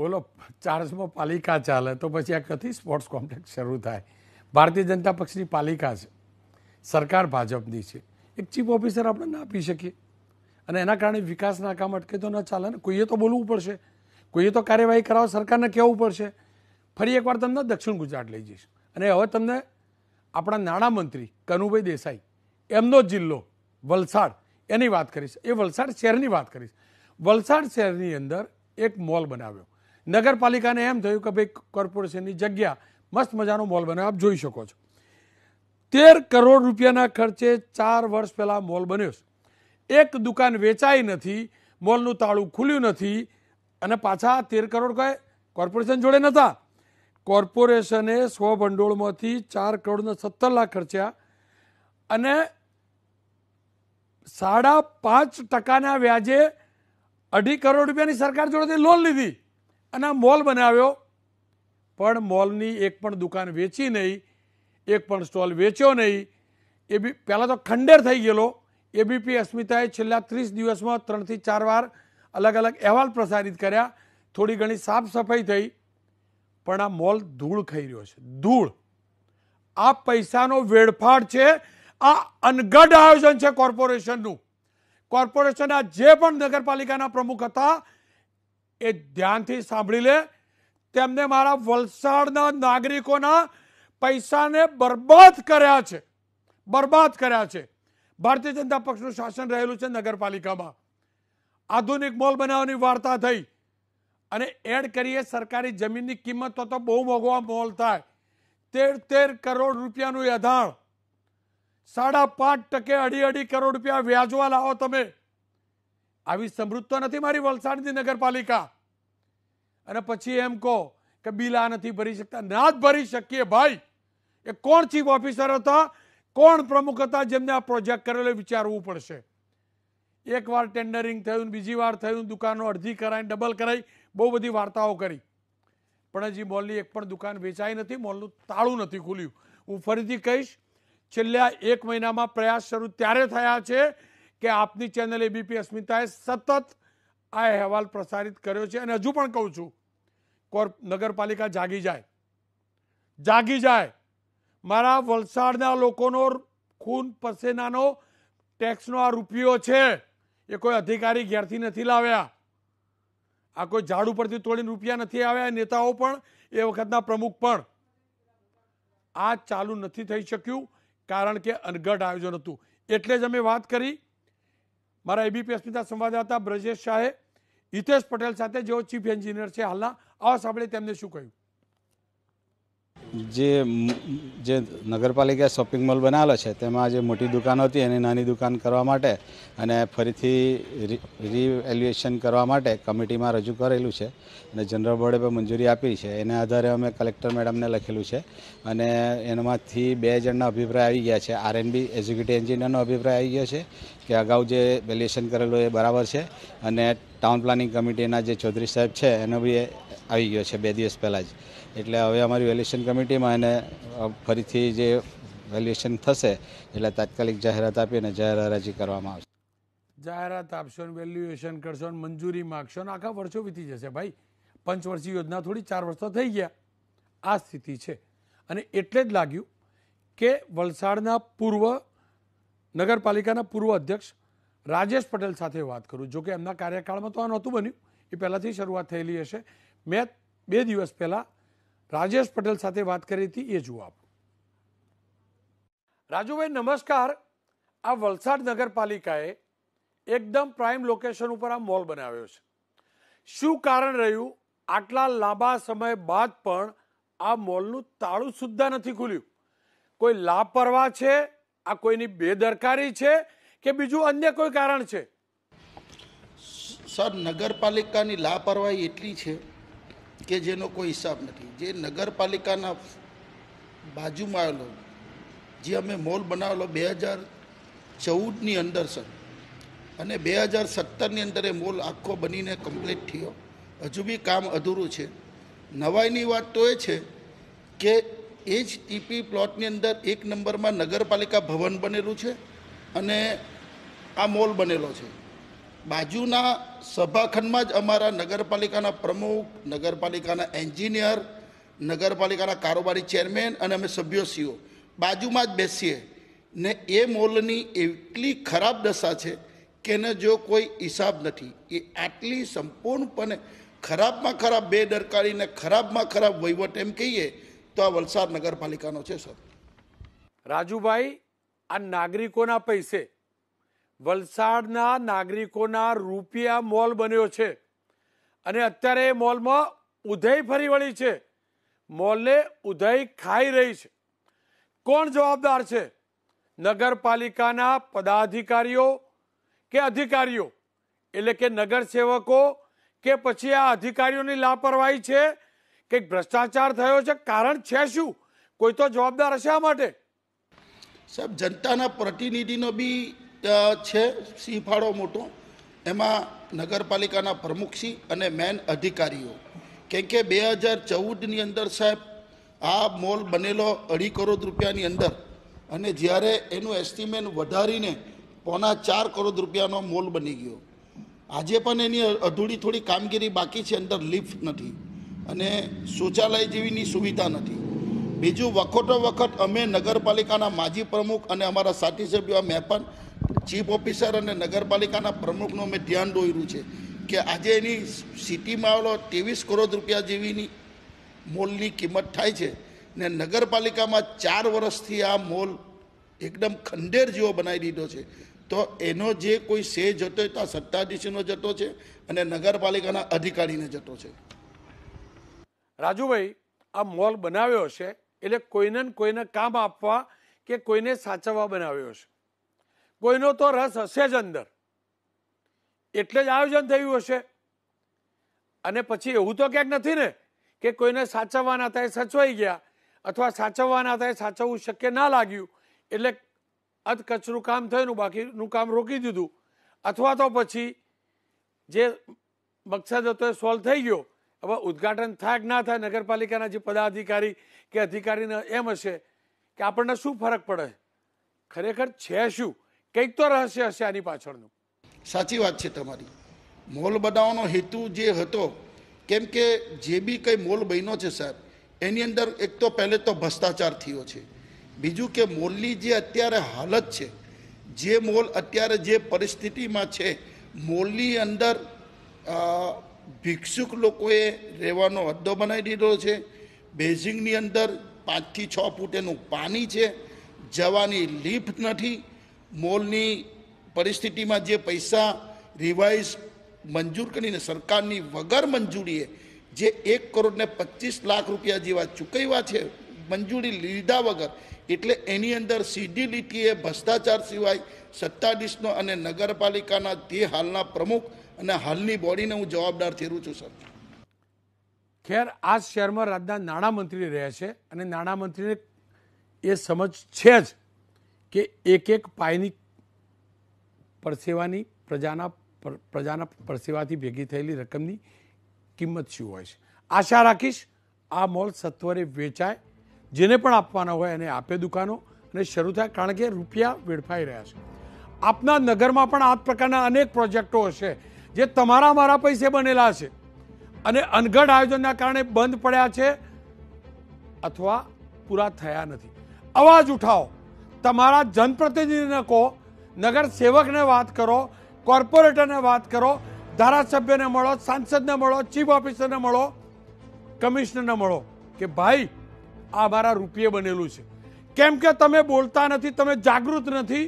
બોલો ચાર્જમાં પાલિકા ચાલે તો પછી આ કથી સ્પોર્ટ્સ કોમ્પ્લેક્સ શરૂ થાય ભારતીય જનતા પક્ષની પાલિકા છે સરકાર ભાજપની છે એક ચીફ ઓફિસર આપણે ના આપી શકીએ અને એના કારણે વિકાસના કામ અટકે તો ન ચાલે ને કોઈએ તો બોલવું પડશે કોઈએ તો કાર્યવાહી કરાવવા સરકારને કહેવું પડશે ફરી એકવાર તમને દક્ષિણ ગુજરાત લઈ જઈશ અને હવે તમને આપણા નાણામંત્રી કનુભાઈ દેસાઈ એમનો જિલ્લો વલસાડ એની વાત કરીશ એ વલસાડ શહેરની વાત કરીશ વલસાડ શહેરની અંદર એક મોલ બનાવ્યો નગરપાલિકાને એમ થયું કે ભાઈ કોર્પોરેશનની જગ્યા મસ્ત મજાનો મોલ બન્યો આપ જોઈ શકો છો તેર કરોડ રૂપિયાના ખર્ચે ચાર વર્ષ પહેલાં મોલ બન્યો છે એક દુકાન વેચાઈ નથી મોલનું તાળું ખુલ્યું નથી અને પાછા તેર કરોડ કહે કોર્પોરેશન જોડે નહોતા કોર્પોરેશને સો ભંડોળમાંથી ચાર કરોડના સત્તર લાખ ખર્ચ્યા અને સાડા પાંચ ટકાના વ્યાજે અઢી કરોડ રૂપિયાની સરકાર જોડેથી લોન લીધી અને આ મોલ બનાવ્યો પણ મોલની એક પણ દુકાન વેચી નહીં એક પણ સ્ટોલ વેચ્યો નહીં એ બી પહેલાં તો ખંડેર થઈ ગયેલો એબીપી અસ્મિતાએ છેલ્લા ત્રીસ દિવસમાં ત્રણથી ચાર વાર અલગ અલગ અહેવાલ પ્રસારિત કર્યા થોડી ઘણી સાફ સફાઈ થઈ પણ આ મોલ ધૂળ ખાઈ રહ્યો છે ધૂળ આ પૈસાનો વેડફાટ છે આ અનગઢ આયોજન છે કોર્પોરેશનનું કોર્પોરેશન આ જે પણ નગરપાલિકાના પ્રમુખ હતા એ ધ્યાનથી સાંભળી લે તેમને મારા વલસાડના નાગરિકોના પૈસાને બરબાદ કર્યા છે બરબાદ કર્યા છે ભારતીય જનતા પક્ષનું શાસન રહેલું છે નગરપાલિકામાં આધુનિક મોલ બનાવવાની વાર્તા થઈ અને એડ કરીએ સરકારી જમીનની કિંમત તો તો બહુ મોંઘો મોલ થાય તેર તેર કરોડ રૂપિયાનું યધાણ સાડા પાંચ ટકે અઢી અઢી કરોડ રૂપિયા વ્યાજવા લાવો તમે આવી સમૃદ્ધતા નથી મારી વલસાડની નગરપાલિકા અને પછી એમ કહો કે બિલ આ નથી ભરી શકતા ના જ ભરી શકીએ ભાઈ એ કોણ ચીફ ઓફિસર હતા કોણ પ્રમુખ હતા જેમને આ પ્રોજેક્ટ કરેલો વિચારવું પડશે એક વાર ટેન્ડરિંગ થયું બીજી વાર થયું દુકાનો અડધી કરાઈ ડબલ કરાઈ બહુ બધી વાર્તાઓ કરી પણ હજી મોલની એક પણ દુકાન વેચાઈ નથી મોલનું તાળું નથી ખુલ્યું હું ફરીથી કહીશ છેલ્લા એક મહિનામાં પ્રયાસ શરૂ ત્યારે થયા છે કે આપની ચેનલ એબીપી અસ્મિતાએ સતત આ અહેવાલ પ્રસારિત કર્યો છે અને હજુ પણ કહું છું કોર્પ નગરપાલિકા જાગી જાય જાગી જાય મારા વલસાડના લોકોનો ખૂન પસેનાનો ટેક્સનો આ રૂપિયો છે એ કોઈ અધિકારી ઘેરથી નથી લાવ્યા આ કોઈ ઝાડ ઉપરથી તોડીને રૂપિયા નથી આવ્યા નેતાઓ પણ એ વખતના પ્રમુખ પણ આ ચાલુ નથી થઈ શક્યું કારણ કે અનગઢ આયોજન હતું એટલે જ અમે વાત કરી મારા એબીપી અસ્મિતા સંવાદદાતા બ્રજેશ શાહે હિતેશ પટેલ સાથે જેઓ ચીફ એન્જિનિયર છે હાલના આવા સાંભળે તેમને શું કહ્યું જે જે નગરપાલિકાએ શોપિંગ મોલ બનાવેલો છે તેમાં જે મોટી દુકાન હતી એની નાની દુકાન કરવા માટે અને ફરીથી રિવેલ્યુએશન કરવા માટે કમિટીમાં રજૂ કરેલું છે અને જનરલ બોર્ડે પણ મંજૂરી આપી છે એના આધારે અમે કલેક્ટર મેડમને લખેલું છે અને એનામાંથી બે જણના અભિપ્રાય આવી ગયા છે આરએનબી એક્ઝિક્યુટિવ એન્જિનિયરનો અભિપ્રાય આવી ગયો છે કે અગાઉ જે વેલ્યુએશન કરેલું એ બરાબર છે અને ટાઉન પ્લાનિંગ કમિટીના જે ચૌધરી સાહેબ છે એનો બી આવી ગયો છે બે દિવસ પહેલાં જ એટલે હવે અમારી વેલ્યુએશન કમિટીમાં એને ફરીથી જે વેલ્યુએશન થશે એટલે તાત્કાલિક જાહેરાત આપીને જાહેર હરાજી કરવામાં આવશે જાહેરાત આપશો ને વેલ્યુએશન કરશો ને મંજૂરી માગશો ને આખા વર્ષો વીતી જશે ભાઈ પંચવર્ષીય યોજના થોડી ચાર વર્ષ તો થઈ ગયા આ સ્થિતિ છે અને એટલે જ લાગ્યું કે વલસાડના પૂર્વ નગરપાલિકાના પૂર્વ અધ્યક્ષ રાજેશ પટેલ સાથે વાત કરું જોકે એમના કાર્યકાળમાં તો આ નહોતું બન્યું એ પહેલાંથી શરૂઆત થયેલી હશે મેં બે દિવસ પહેલાં રાજેશ પટેલ સાથે વાત કરી હતી એ જુઓ આપ રાજુભાઈ નમસ્કાર આ વલસાડ નગરપાલિકાએ એકદમ પ્રાઇમ લોકેશન ઉપર આ મોલ બનાવ્યો છે શું કારણ રહ્યું આટલા લાંબા સમય બાદ પણ આ મોલનું તાળું સુદ્ધા નથી ખુલ્યું કોઈ લાપરવા છે આ કોઈની બેદરકારી છે કે બીજું અન્ય કોઈ કારણ છે સર નગરપાલિકાની લાપરવાહી એટલી છે કે જેનો કોઈ હિસાબ નથી જે નગરપાલિકાના બાજુમાં આવેલો જે અમે મોલ બનાવેલો બે હજાર ચૌદની અંદર સર અને બે હજાર સત્તરની અંદર એ મોલ આખો બનીને કમ્પ્લીટ થયો હજુ બી કામ અધૂરું છે નવાઈની વાત તો એ છે કે એ જ ટીપી પ્લોટની અંદર એક નંબરમાં નગરપાલિકા ભવન બનેલું છે અને આ મોલ બનેલો છે બાજુના સભાખંડમાં જ અમારા નગરપાલિકાના પ્રમુખ નગરપાલિકાના એન્જિનિયર નગરપાલિકાના કારોબારી ચેરમેન અને અમે સભ્યો સીઓ બાજુમાં જ બેસીએ ને એ મોલની એટલી ખરાબ દશા છે કે એને જો કોઈ હિસાબ નથી એ આટલી સંપૂર્ણપણે ખરાબમાં ખરાબ બેદરકારીને ખરાબમાં ખરાબ વહીવટ એમ કહીએ તો આ વલસાડ નગરપાલિકાનો છે સર રાજુભાઈ આ નાગરિકોના પૈસે વલસાડના નાગરિકોના રૂપિયા મોલ બન્યો છે અને અત્યારે એ મોલમાં ઉધઈ ફરી વળી છે મોલને ઉધઈ ખાઈ રહી છે કોણ જવાબદાર છે નગરપાલિકાના પદાધિકારીઓ કે અધિકારીઓ એટલે કે નગરસેવકો કે પછી આ અધિકારીઓની લાપરવાહી છે કે ભ્રષ્ટાચાર થયો છે કારણ છે શું કોઈ તો જવાબદાર હશે આ માટે સાહેબ જનતાના પ્રતિનિધિનો બી છે સી ફાળો મોટો એમાં નગરપાલિકાના પ્રમુખશ્રી અને મેન અધિકારીઓ કેમ કે બે હજાર ચૌદની અંદર સાહેબ આ મોલ બનેલો અઢી કરોડ રૂપિયાની અંદર અને જ્યારે એનું એસ્ટિમેટ વધારીને પોના ચાર કરોડ રૂપિયાનો મોલ બની ગયો આજે પણ એની અધૂરી થોડી કામગીરી બાકી છે અંદર લિફ્ટ નથી અને શૌચાલય જેવીની સુવિધા નથી બીજું વખતો વખત અમે નગરપાલિકાના માજી પ્રમુખ અને અમારા સાથી સભ્યો મેં પણ ચીફ ઓફિસર અને નગરપાલિકાના પ્રમુખનું અમે ધ્યાન દોર્યું છે કે આજે એની સિટીમાં આવેલો ત્રેવીસ કરોડ રૂપિયા જેવીની મોલની કિંમત થાય છે ને નગરપાલિકામાં ચાર વર્ષથી આ મોલ એકદમ ખંડેર જેવો બનાવી દીધો છે તો એનો જે કોઈ સે જતો હોય તો આ સત્તાધીશનો જતો છે અને નગરપાલિકાના અધિકારીને જતો છે રાજુભાઈ આ મોલ બનાવ્યો છે એટલે કોઈને કોઈને કામ આપવા કે કોઈને સાચવવા બનાવ્યો છે કોઈનો તો રસ હશે જ અંદર એટલે જ આયોજન થયું હશે અને પછી એવું તો ક્યાંક નથી ને કે કોઈને સાચવવાના હતા એ સચવાઈ ગયા અથવા સાચવવાના હતા એ સાચવવું શક્ય ના લાગ્યું એટલે કચરું કામ થયેલું બાકીનું કામ રોકી દીધું અથવા તો પછી જે મકસદ હતો એ સોલ્વ થઈ ગયો હવે ઉદઘાટન થાય કે ના થાય નગરપાલિકાના જે પદાધિકારી કે અધિકારીને એમ હશે કે આપણને શું ફરક પડે ખરેખર છે શું કંઈક તો રહસ્ય હશે આની પાછળનું સાચી વાત છે તમારી મોલ બનાવવાનો હેતુ જે હતો કેમ કે જે બી કંઈ મોલ બન્યો છે સાહેબ એની અંદર એક તો પહેલે તો ભ્રષ્ટાચાર થયો છે બીજું કે મોલની જે અત્યારે હાલત છે જે મોલ અત્યારે જે પરિસ્થિતિમાં છે મોલની અંદર ભિક્ષુક લોકોએ રહેવાનો અડ્ડો બનાવી દીધો છે બેઝિંગની અંદર પાંચથી છ ફૂટ એનું પાણી છે જવાની લિફ્ટ નથી મોલની પરિસ્થિતિમાં જે પૈસા રિવાઇઝ મંજૂર કરીને સરકારની વગર મંજૂરીએ જે એક કરોડને પચીસ લાખ રૂપિયા જેવા ચૂકવ્યા છે મંજૂરી લીધા વગર એટલે એની અંદર સીધી લીટીએ ભ્રષ્ટાચાર સિવાય સત્તાધીશનો અને નગરપાલિકાના તે હાલના પ્રમુખ અને હાલની બોડીને હું જવાબદાર ઠેરું છું સર ખેર આ શહેરમાં રાજના નાણામંત્રી રહે છે અને નાણામંત્રીને એ સમજ છે જ કે એક એક પાયની પરસેવાની પ્રજાના પ્રજાના પરસેવાથી ભેગી થયેલી રકમની કિંમત શું હોય છે આશા રાખીશ આ મોલ સત્વરે વેચાય જેને પણ આપવાના હોય એને આપે દુકાનો અને શરૂ થાય કારણ કે રૂપિયા વેડફાઈ રહ્યા છે આપના નગરમાં પણ આ પ્રકારના અનેક પ્રોજેક્ટો હશે જે તમારા મારા પૈસે બનેલા છે અને અનગઢ આયોજનના કારણે બંધ પડ્યા છે અથવા પૂરા થયા નથી અવાજ ઉઠાવો તમારા જનપ્રતિનિધિને કહો નગરસેવકને વાત કરો કોર્પોરેટરને વાત કરો ધારાસભ્યને મળો સાંસદને મળો ચીફ ઓફિસરને મળો કમિશનરને મળો કે ભાઈ આ મારા રૂપિયે બનેલું છે કેમ કે તમે બોલતા નથી તમે જાગૃત નથી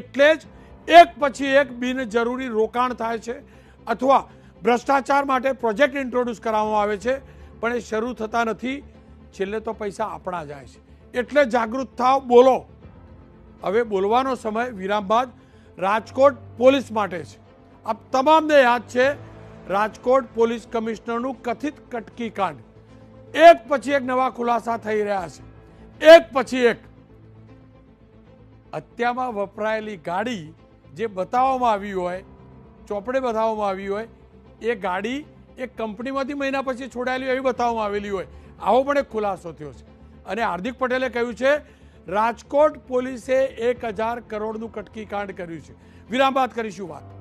એટલે જ એક પછી એક બિનજરૂરી રોકાણ થાય છે અથવા ભ્રષ્ટાચાર માટે પ્રોજેક્ટ ઇન્ટ્રોડ્યુસ કરવામાં આવે છે પણ એ શરૂ થતા નથી છેલ્લે તો પૈસા આપણા જાય છે એટલે જાગૃત થાવ બોલો હવે બોલવાનો સમય વિરામ બાદ રાજકોટ પોલીસ માટે છે આ તમામને યાદ છે રાજકોટ પોલીસ કમિશનરનું કથિત કટકી કાંડ એક પછી એક નવા ખુલાસા થઈ રહ્યા છે એક પછી એક હત્યામાં વપરાયેલી ગાડી જે બતાવવામાં આવી હોય ચોપડે બતાવવામાં આવી હોય એ ગાડી એક કંપનીમાંથી મહિના પછી છોડાયેલી એવી બતાવવામાં આવેલી હોય આવો પણ એક ખુલાસો થયો છે અને હાર્દિક પટેલે કહ્યું છે રાજકોટ પોલીસે એક હજાર કરોડનું કટકી કાંડ કર્યું છે વિરામ બાદ કરીશું વાત